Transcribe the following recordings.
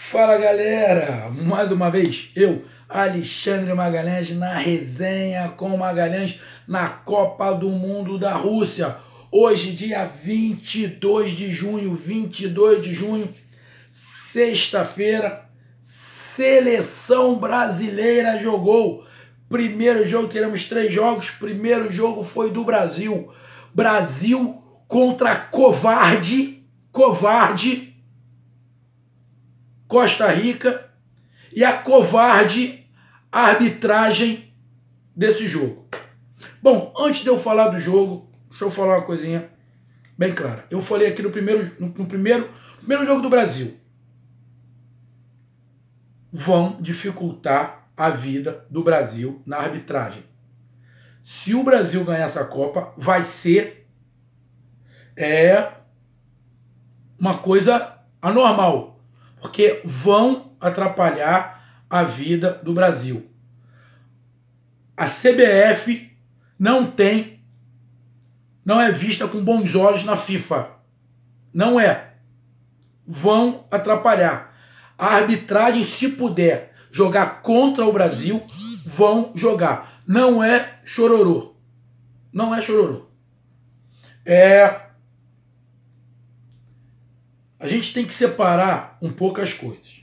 Fala galera, mais uma vez eu, Alexandre Magalhães, na resenha com Magalhães na Copa do Mundo da Rússia. Hoje, dia 22 de junho, 22 de junho, sexta-feira, seleção brasileira jogou. Primeiro jogo, teremos três jogos. Primeiro jogo foi do Brasil. Brasil contra Covarde. Covarde Costa Rica e a covarde arbitragem desse jogo. Bom, antes de eu falar do jogo, deixa eu falar uma coisinha bem clara. Eu falei aqui no primeiro, no, no primeiro, primeiro jogo do Brasil. Vão dificultar a vida do Brasil na arbitragem. Se o Brasil ganhar essa Copa, vai ser é uma coisa anormal porque vão atrapalhar a vida do Brasil. A CBF não tem, não é vista com bons olhos na FIFA. Não é. Vão atrapalhar. A arbitragem, se puder jogar contra o Brasil, vão jogar. Não é chororô. Não é chororô. É a gente tem que separar um pouco as coisas.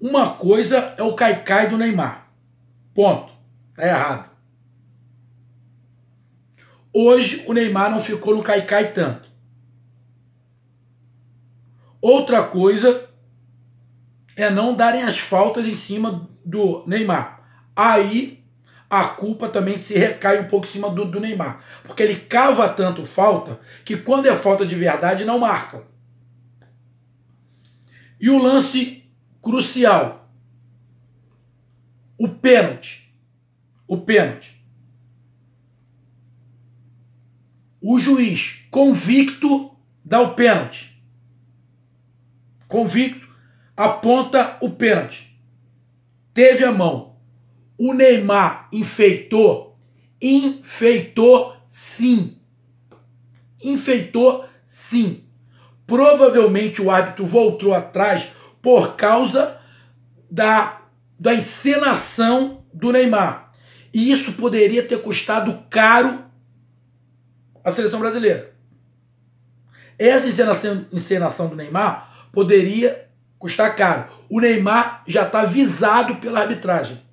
Uma coisa é o caicai do Neymar. Ponto. Tá errado. Hoje o Neymar não ficou no caicai tanto. Outra coisa é não darem as faltas em cima do Neymar. Aí a culpa também se recai um pouco em cima do, do Neymar. Porque ele cava tanto falta que quando é falta de verdade não marca. E o lance crucial. O pênalti. O pênalti. O juiz convicto dá o pênalti. Convicto aponta o pênalti. Teve a mão o Neymar enfeitou, enfeitou sim. Enfeitou sim. Provavelmente o árbitro voltou atrás por causa da, da encenação do Neymar. E isso poderia ter custado caro à seleção brasileira. Essa encenação, encenação do Neymar poderia custar caro. O Neymar já está visado pela arbitragem.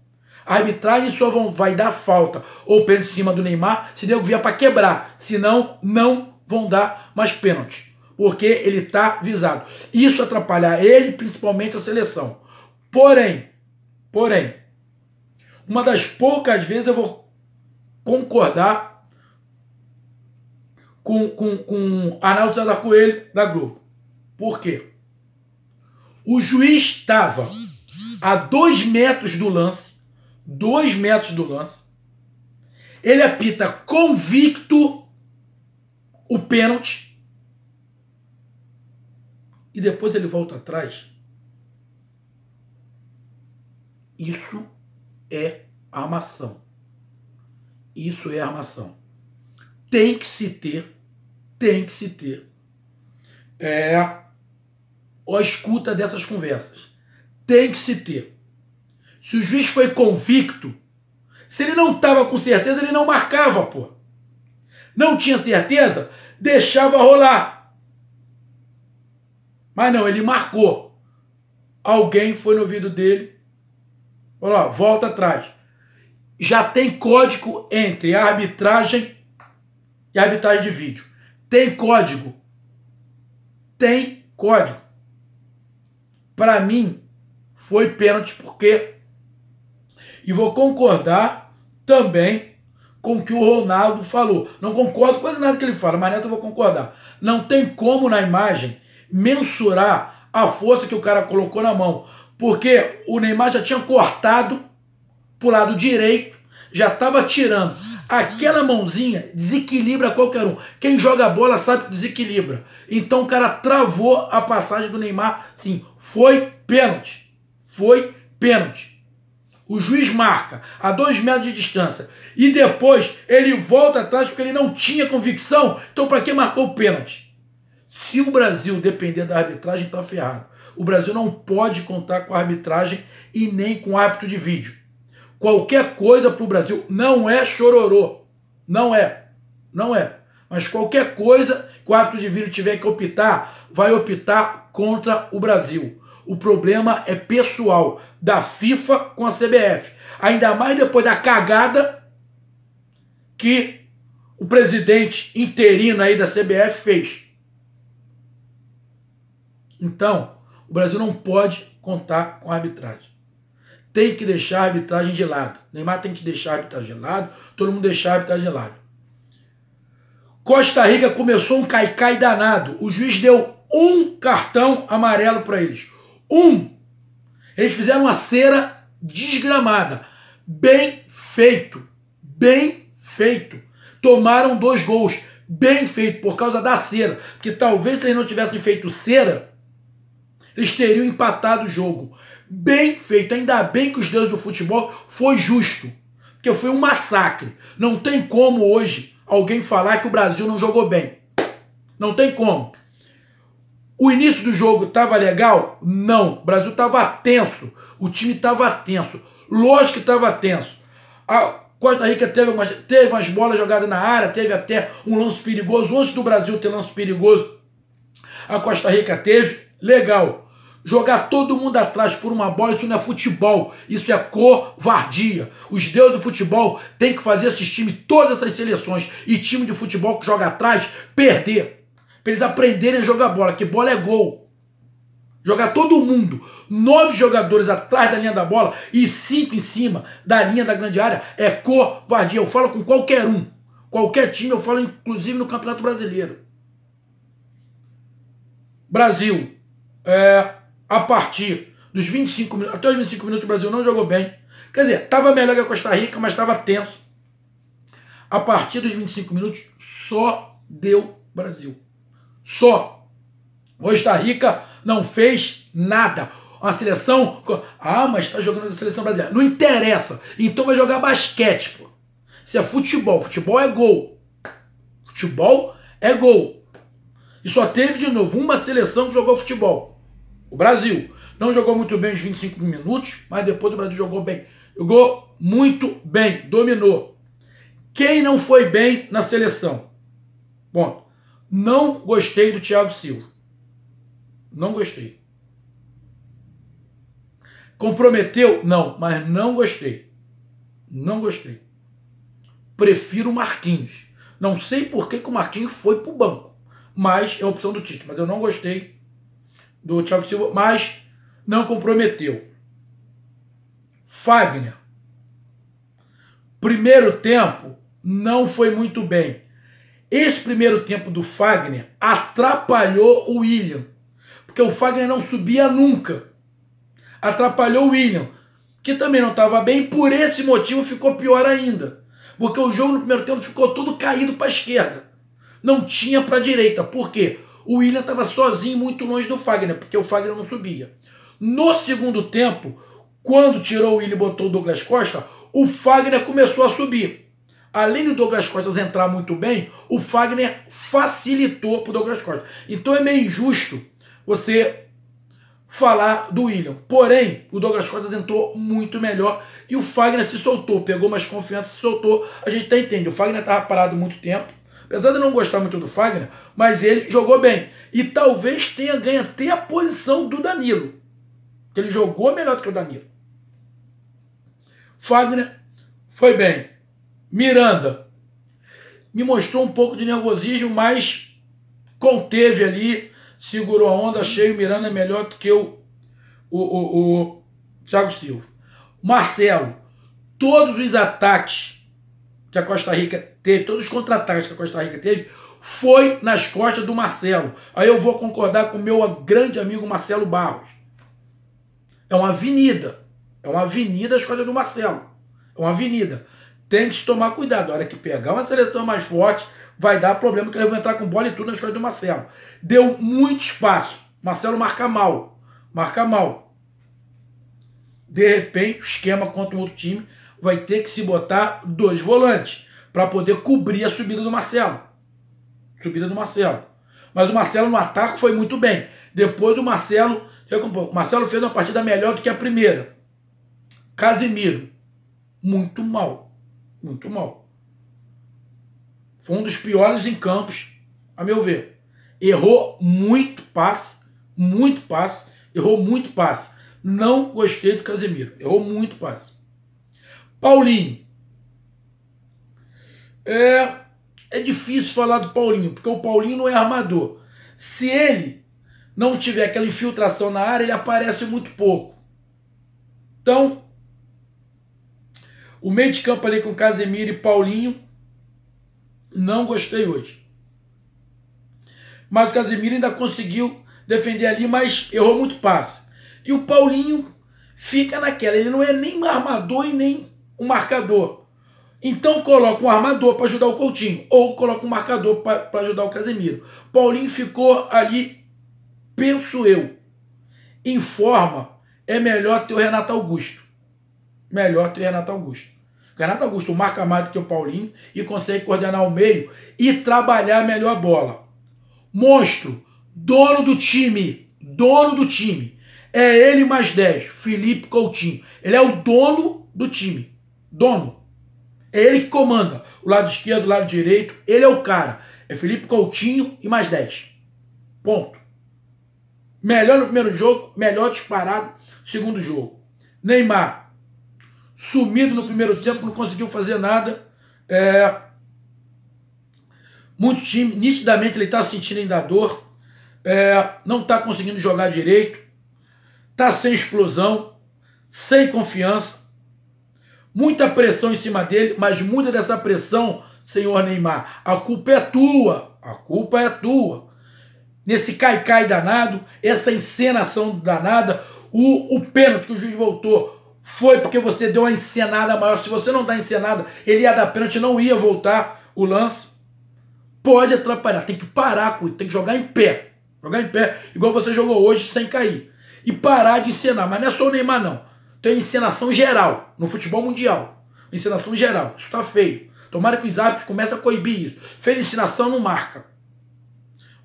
A arbitragem só vão, vai dar falta ou pênalti em cima do Neymar se Diego vier para quebrar. Senão, não vão dar mais pênalti. Porque ele está visado. Isso atrapalha ele, principalmente a seleção. Porém, porém, uma das poucas vezes eu vou concordar com, com, com Arnaldo Zada Coelho da Globo. Por quê? O juiz estava a dois metros do lance dois metros do lance. Ele apita convicto o pênalti. E depois ele volta atrás. Isso é armação. Isso é armação. Tem que se ter, tem que se ter é, a escuta dessas conversas. Tem que se ter se o juiz foi convicto, se ele não estava com certeza, ele não marcava, pô. Não tinha certeza, deixava rolar. Mas não, ele marcou. Alguém foi no ouvido dele. Olha lá, volta atrás. Já tem código entre arbitragem e arbitragem de vídeo. Tem código. Tem código. Para mim, foi pênalti porque e vou concordar também com o que o Ronaldo falou. Não concordo com quase nada que ele fala, mas neto eu vou concordar. Não tem como na imagem mensurar a força que o cara colocou na mão. Porque o Neymar já tinha cortado pro lado direito, já estava tirando. Aquela mãozinha desequilibra qualquer um. Quem joga a bola sabe que desequilibra. Então o cara travou a passagem do Neymar. Sim, foi pênalti. Foi pênalti. O juiz marca a dois metros de distância e depois ele volta atrás porque ele não tinha convicção. Então, para que marcou o pênalti? Se o Brasil depender da arbitragem, está ferrado. O Brasil não pode contar com a arbitragem e nem com o árbitro de vídeo. Qualquer coisa para o Brasil não é chororô. Não é. Não é. Mas qualquer coisa que o árbitro de vídeo tiver que optar, vai optar contra o Brasil. O problema é pessoal da FIFA com a CBF. Ainda mais depois da cagada que o presidente interino aí da CBF fez. Então, o Brasil não pode contar com a arbitragem. Tem que deixar a arbitragem de lado. Neymar tem que deixar a arbitragem de lado, todo mundo deixar a arbitragem de lado. Costa Rica começou um caicai danado. O juiz deu um cartão amarelo para eles. Um, eles fizeram uma cera desgramada. Bem feito. Bem feito. Tomaram dois gols. Bem feito, por causa da cera. que talvez se eles não tivessem feito cera, eles teriam empatado o jogo. Bem feito. Ainda bem que os deuses do futebol foi justo. Porque foi um massacre. Não tem como hoje alguém falar que o Brasil não jogou bem. Não tem como. O início do jogo estava legal? Não. O Brasil estava tenso. O time estava tenso. Lógico que estava tenso. A Costa Rica teve umas, teve umas bolas jogadas na área, teve até um lance perigoso. Antes do Brasil ter lance perigoso, a Costa Rica teve. Legal. Jogar todo mundo atrás por uma bola, isso não é futebol, isso é covardia. Os deuses do futebol têm que fazer esses times, todas essas seleções e time de futebol que joga atrás, perder. Pra eles aprenderem a jogar bola, que bola é gol. Jogar todo mundo, nove jogadores atrás da linha da bola e cinco em cima da linha da grande área, é covardia. Eu falo com qualquer um, qualquer time, eu falo inclusive no Campeonato Brasileiro. Brasil, é, a partir dos 25 minutos, até os 25 minutos o Brasil não jogou bem. Quer dizer, estava melhor que a Costa Rica, mas estava tenso. A partir dos 25 minutos só deu Brasil só. Costa tá Rica não fez nada. A seleção. Ah, mas está jogando na seleção brasileira. Não interessa. Então vai jogar basquete, pô. Isso é futebol. Futebol é gol. Futebol é gol. E só teve, de novo, uma seleção que jogou futebol. O Brasil. Não jogou muito bem os 25 minutos, mas depois o Brasil jogou bem. Jogou muito bem, dominou. Quem não foi bem na seleção? Bom, não gostei do Thiago Silva. Não gostei. Comprometeu? Não, mas não gostei. Não gostei. Prefiro o Marquinhos. Não sei por que, que o Marquinhos foi pro banco. Mas é opção do Tite. Mas eu não gostei do Thiago Silva. Mas não comprometeu. Fagner. Primeiro tempo não foi muito bem. Esse primeiro tempo do Fagner atrapalhou o William, porque o Fagner não subia nunca. Atrapalhou o William, que também não estava bem, por esse motivo ficou pior ainda. Porque o jogo no primeiro tempo ficou todo caído para a esquerda. Não tinha para a direita. Por quê? O William estava sozinho muito longe do Fagner, porque o Fagner não subia. No segundo tempo, quando tirou o William e botou o Douglas Costa, o Fagner começou a subir além do Douglas Costa entrar muito bem, o Fagner facilitou para o Douglas Costa. Então é meio injusto você falar do William. Porém, o Douglas Costa entrou muito melhor e o Fagner se soltou, pegou mais confiança, se soltou. A gente até entende, o Fagner estava parado muito tempo. Apesar de não gostar muito do Fagner, mas ele jogou bem. E talvez tenha ganho até a posição do Danilo. Ele jogou melhor do que o Danilo. Fagner foi bem. Miranda. Me mostrou um pouco de nervosismo, mas conteve ali, segurou a onda, achei o Miranda melhor do que o, o, o, o Thiago Silva. Marcelo, todos os ataques que a Costa Rica teve, todos os contra-ataques que a Costa Rica teve, foi nas costas do Marcelo. Aí eu vou concordar com o meu grande amigo Marcelo Barros. É uma avenida. É uma avenida as costas do Marcelo. É uma avenida. Tem que se tomar cuidado. A hora que pegar uma seleção mais forte, vai dar problema que eles vão entrar com bola e tudo nas costas do Marcelo. Deu muito espaço. Marcelo marca mal. Marca mal. De repente, o esquema contra um outro time vai ter que se botar dois volantes para poder cobrir a subida do Marcelo. Subida do Marcelo. Mas o Marcelo no ataque foi muito bem. Depois o Marcelo. O Marcelo fez uma partida melhor do que a primeira. Casimiro. Muito mal muito mal. Foi um dos piores em campos, a meu ver. Errou muito passe, muito passe, errou muito passe. Não gostei do Casemiro, errou muito passe. Paulinho. É, é difícil falar do Paulinho, porque o Paulinho não é armador. Se ele não tiver aquela infiltração na área, ele aparece muito pouco. Então, o meio de campo ali com Casemiro e Paulinho, não gostei hoje. Mas o Casemiro ainda conseguiu defender ali, mas errou muito passe. E o Paulinho fica naquela. Ele não é nem um armador e nem um marcador. Então coloca um armador para ajudar o Coutinho. Ou coloca um marcador para ajudar o Casemiro. Paulinho ficou ali, penso eu, em forma. É melhor ter o Renato Augusto. Melhor ter o Renato Augusto. Renato Augusto marca mais do que o Paulinho e consegue coordenar o meio e trabalhar melhor a bola. Monstro, dono do time, dono do time. É ele mais 10, Felipe Coutinho. Ele é o dono do time. Dono. É ele que comanda o lado esquerdo, o lado direito. Ele é o cara. É Felipe Coutinho e mais 10. Ponto. Melhor no primeiro jogo, melhor disparado no segundo jogo. Neymar, sumido no primeiro tempo, não conseguiu fazer nada. É... Muito time, nitidamente ele está sentindo ainda dor, é... não está conseguindo jogar direito, está sem explosão, sem confiança, muita pressão em cima dele, mas muita dessa pressão, senhor Neymar, a culpa é tua, a culpa é tua. Nesse cai-cai danado, essa encenação danada, o, o pênalti que o juiz voltou foi porque você deu uma encenada maior. Se você não dá encenada, ele ia dar pênalti, não ia voltar o lance. Pode atrapalhar. Tem que parar com isso. Tem que jogar em pé. Jogar em pé, igual você jogou hoje, sem cair. E parar de encenar. Mas não é só o Neymar, não. Tem encenação geral no futebol mundial. Encenação geral. Isso tá feio. Tomara que os árbitros comecem a coibir isso. Fez ensinação, não marca.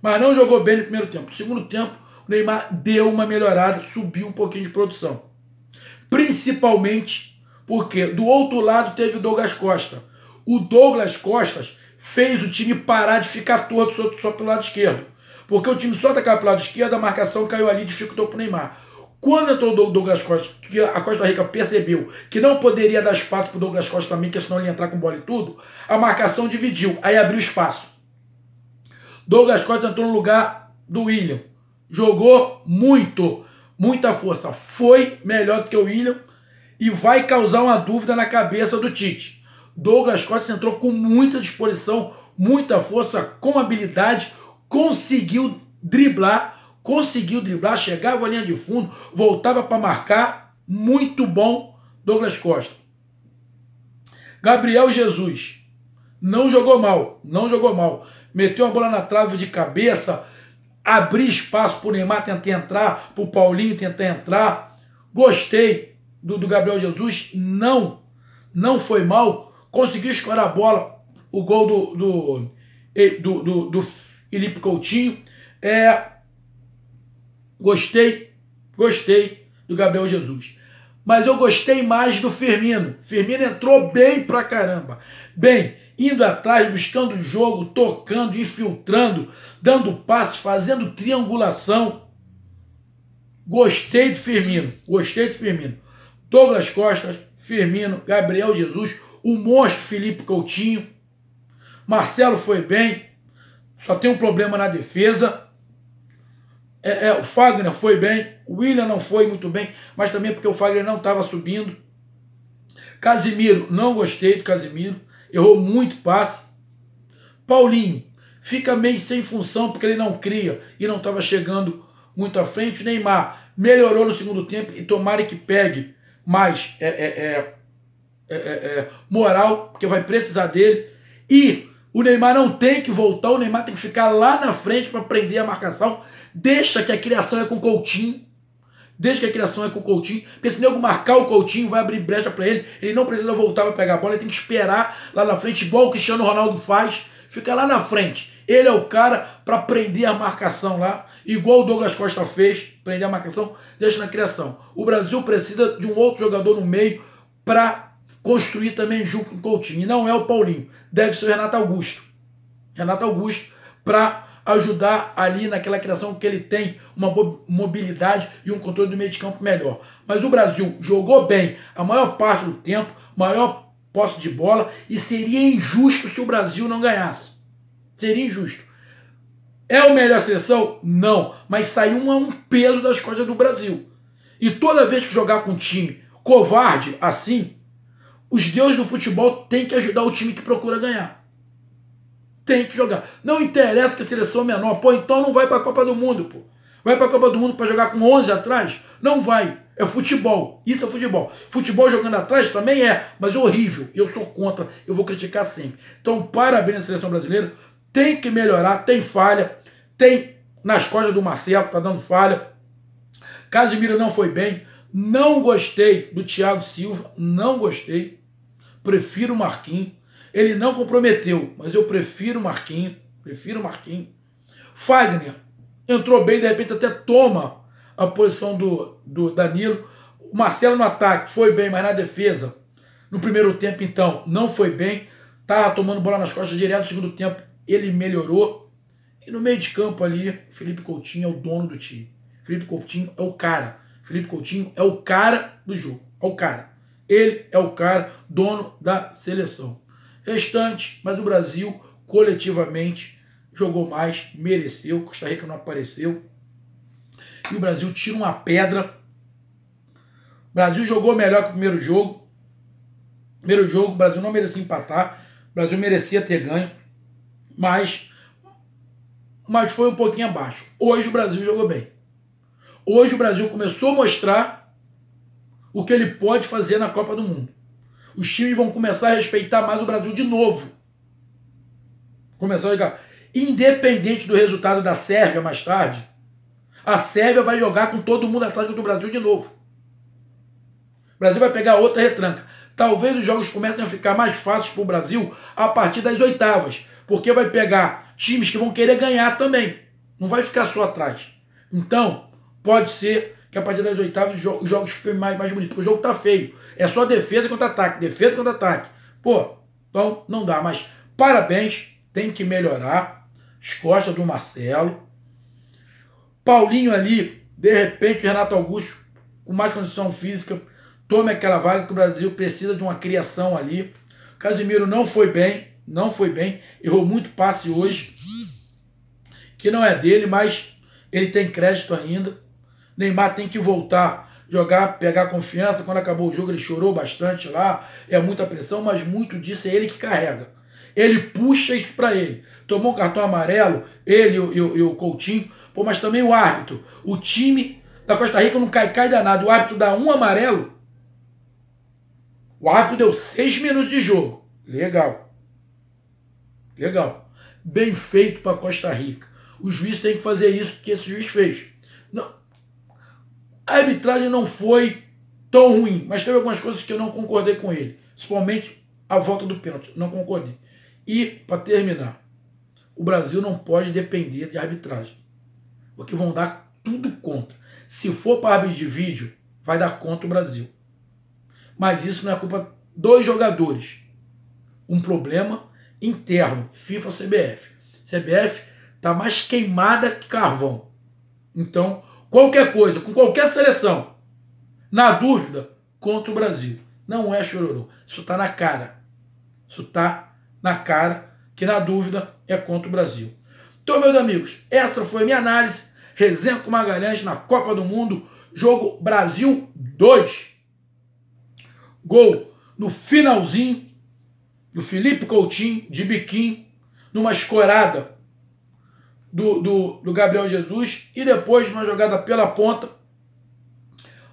Mas não jogou bem no primeiro tempo. No segundo tempo, o Neymar deu uma melhorada, subiu um pouquinho de produção. Principalmente porque do outro lado teve o Douglas Costa. O Douglas Costas fez o time parar de ficar todo só, só pelo lado esquerdo. Porque o time só atacava pelo lado esquerdo, a marcação caiu ali e dificultou para o Neymar. Quando entrou o Douglas Costa, que a Costa Rica percebeu que não poderia dar espaço para o Douglas Costa também, que senão ele ia entrar com bola e tudo, a marcação dividiu, aí abriu espaço. Douglas Costa entrou no lugar do William. Jogou muito muita força. Foi melhor do que o William e vai causar uma dúvida na cabeça do Tite. Douglas Costa entrou com muita disposição, muita força, com habilidade, conseguiu driblar, conseguiu driblar, chegava à linha de fundo, voltava para marcar. Muito bom, Douglas Costa. Gabriel Jesus não jogou mal, não jogou mal. Meteu a bola na trave de cabeça, abrir espaço para o Neymar tentar entrar, para o Paulinho tentar entrar. Gostei do, do Gabriel Jesus, não, não foi mal. Conseguiu escorar a bola, o gol do, do, do, do, do Felipe Coutinho. É, gostei, gostei do Gabriel Jesus mas eu gostei mais do Firmino. Firmino entrou bem pra caramba. Bem, indo atrás, buscando o jogo, tocando, infiltrando, dando passes, fazendo triangulação. Gostei de Firmino, gostei de Firmino. Douglas Costa, Firmino, Gabriel Jesus, o monstro Felipe Coutinho. Marcelo foi bem, só tem um problema na defesa. É, é, o Fagner foi bem, o William não foi muito bem, mas também porque o Fagner não estava subindo. Casimiro, não gostei do Casimiro, errou muito passe. Paulinho, fica meio sem função porque ele não cria e não estava chegando muito à frente. Neymar melhorou no segundo tempo e tomara que pegue mais é é é, é, é, é, moral, porque vai precisar dele. E o Neymar não tem que voltar, o Neymar tem que ficar lá na frente para prender a marcação Deixa que a criação é com Coutinho. Deixa que a criação é com o Coutinho. Porque se o nego marcar o Coutinho, vai abrir brecha para ele. Ele não precisa voltar para pegar a bola. Ele tem que esperar lá na frente, igual o Cristiano Ronaldo faz. Fica lá na frente. Ele é o cara para prender a marcação lá. Igual o Douglas Costa fez, prender a marcação, deixa na criação. O Brasil precisa de um outro jogador no meio para construir também junto com o Coutinho. E não é o Paulinho. Deve ser o Renato Augusto. Renato Augusto para ajudar ali naquela criação que ele tem uma mobilidade e um controle do meio de campo melhor. Mas o Brasil jogou bem a maior parte do tempo, maior posse de bola, e seria injusto se o Brasil não ganhasse. Seria injusto. É o melhor seleção? Não. Mas saiu um peso das coisas do Brasil. E toda vez que jogar com um time covarde assim, os deuses do futebol têm que ajudar o time que procura ganhar tem que jogar. Não interessa que a seleção é menor. Pô, então não vai para a Copa do Mundo, pô. Vai para a Copa do Mundo para jogar com 11 atrás? Não vai. É futebol. Isso é futebol. Futebol jogando atrás também é, mas é horrível. Eu sou contra. Eu vou criticar sempre. Então, parabéns à seleção brasileira. Tem que melhorar. Tem falha. Tem nas costas do Marcelo, tá dando falha. Casimiro não foi bem. Não gostei do Thiago Silva. Não gostei. Prefiro o Marquinhos. Ele não comprometeu, mas eu prefiro o Marquinhos. Prefiro o Marquinhos. Fagner entrou bem, de repente até toma a posição do, do Danilo. O Marcelo no ataque foi bem, mas na defesa, no primeiro tempo, então, não foi bem. Estava tomando bola nas costas direto no segundo tempo. Ele melhorou. E no meio de campo ali, Felipe Coutinho é o dono do time. Felipe Coutinho é o cara. Felipe Coutinho é o cara do jogo. É o cara. Ele é o cara, dono da seleção restante, mas o Brasil coletivamente jogou mais, mereceu, Costa Rica não apareceu. E o Brasil tira uma pedra. O Brasil jogou melhor que o primeiro jogo. Primeiro jogo, o Brasil não merecia empatar. O Brasil merecia ter ganho. Mas, mas foi um pouquinho abaixo. Hoje o Brasil jogou bem. Hoje o Brasil começou a mostrar o que ele pode fazer na Copa do Mundo os times vão começar a respeitar mais o Brasil de novo. Começar a jogar. Independente do resultado da Sérvia mais tarde, a Sérvia vai jogar com todo mundo atrás do Brasil de novo. O Brasil vai pegar outra retranca. Talvez os jogos comecem a ficar mais fáceis para o Brasil a partir das oitavas, porque vai pegar times que vão querer ganhar também. Não vai ficar só atrás. Então, pode ser que a partir das oitavas os jogos, ficam mais, mais bonitos, porque o jogo tá feio. É só defesa contra ataque, defesa contra ataque. Pô, então não dá, mas parabéns, tem que melhorar. As costas do Marcelo. Paulinho ali, de repente, o Renato Augusto, com mais condição física, tome aquela vaga que o Brasil precisa de uma criação ali. Casimiro não foi bem, não foi bem, errou muito passe hoje, que não é dele, mas ele tem crédito ainda. Neymar tem que voltar, jogar, pegar confiança. Quando acabou o jogo, ele chorou bastante lá. É muita pressão, mas muito disso é ele que carrega. Ele puxa isso para ele. Tomou um cartão amarelo, ele e o Coutinho, pô, mas também o árbitro. O time da Costa Rica não cai, cai danado. O árbitro dá um amarelo. O árbitro deu seis minutos de jogo. Legal. Legal. Bem feito para Costa Rica. O juiz tem que fazer isso que esse juiz fez. A arbitragem não foi tão ruim, mas teve algumas coisas que eu não concordei com ele, principalmente a volta do pênalti, não concordei. E, para terminar, o Brasil não pode depender de arbitragem, porque vão dar tudo contra. Se for para árbitro de vídeo, vai dar contra o Brasil. Mas isso não é culpa dos jogadores. Um problema interno, FIFA-CBF. CBF está mais queimada que carvão. Então, qualquer coisa, com qualquer seleção, na dúvida, contra o Brasil. Não é chororô. Isso está na cara. Isso está na cara que, na dúvida, é contra o Brasil. Então, meus amigos, essa foi minha análise. Resenha com Magalhães na Copa do Mundo. Jogo Brasil 2. Gol no finalzinho do Felipe Coutinho, de biquinho, numa escorada do, do, do Gabriel Jesus e depois uma jogada pela ponta,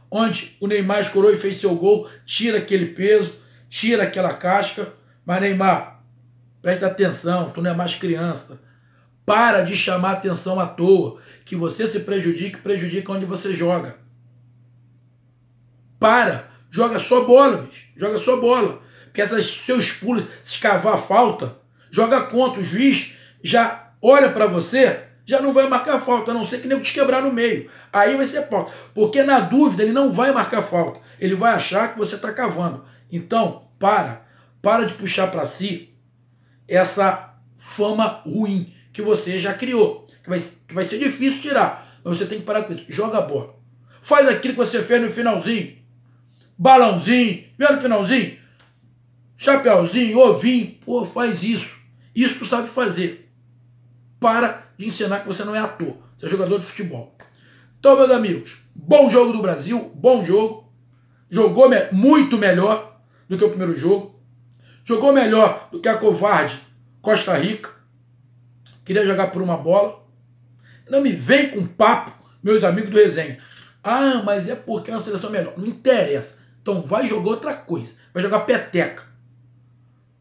onde o Neymar escorou e fez seu gol, tira aquele peso, tira aquela casca. Mas Neymar, presta atenção, tu não é mais criança. Para de chamar atenção à toa, que você se prejudica e prejudica onde você joga. Para, joga só bola, bicho. joga só bola. Porque esses seus pulos, se a falta, joga contra. O juiz já olha para você, já não vai marcar falta, a não ser que nem te quebrar no meio. Aí vai ser falta. Porque na dúvida ele não vai marcar falta. Ele vai achar que você está cavando. Então, para. Para de puxar para si essa fama ruim que você já criou. Que vai, que vai ser difícil tirar. Mas você tem que parar com isso. Joga a bola. Faz aquilo que você fez no finalzinho. Balãozinho. Viu no finalzinho? Chapeuzinho, ovinho. Pô, faz isso. Isso tu sabe fazer. Para de ensinar que você não é ator, você é jogador de futebol. Então, meus amigos, bom jogo do Brasil, bom jogo. Jogou me muito melhor do que o primeiro jogo. Jogou melhor do que a covarde Costa Rica. Queria jogar por uma bola. Não me vem com papo, meus amigos do resenha. Ah, mas é porque é uma seleção melhor. Não interessa. Então vai jogar outra coisa. Vai jogar peteca.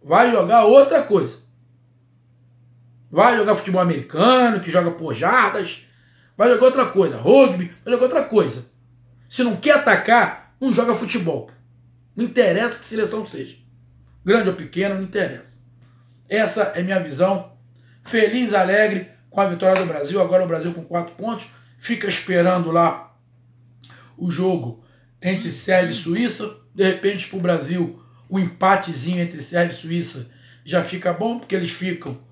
Vai jogar outra coisa vai jogar futebol americano, que joga por jardas, vai jogar outra coisa, rugby, vai jogar outra coisa. Se não quer atacar, não joga futebol. Não interessa que seleção seja. Grande ou pequeno, não interessa. Essa é minha visão. Feliz, alegre com a vitória do Brasil. Agora o Brasil com quatro pontos. Fica esperando lá o jogo entre Sérvia e Suíça. De repente, para o Brasil, o um empatezinho entre Sérvia e Suíça já fica bom, porque eles ficam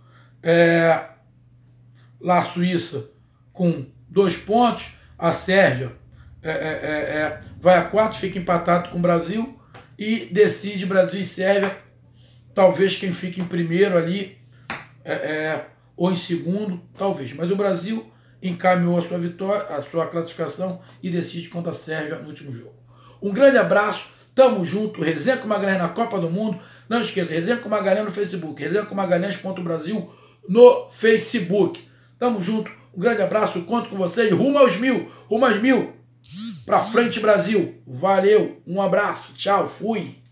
é, lá a Suíça com dois pontos, a Sérvia é, é, é, é vai a quarto, fica empatado com o Brasil e decide Brasil e Sérvia. Talvez quem fique em primeiro ali é, é ou em segundo, talvez. Mas o Brasil encaminhou a sua vitória, a sua classificação e decide contra a Sérvia no último jogo. Um grande abraço, tamo junto, resenha com Magalhães na Copa do Mundo. Não esqueça, resenha com Magalhães no Facebook, resenha com Magalhães.brasil.com no Facebook. Tamo junto, um grande abraço, conto com vocês. Rumo aos mil, rumo aos mil. Pra frente, Brasil. Valeu, um abraço, tchau, fui.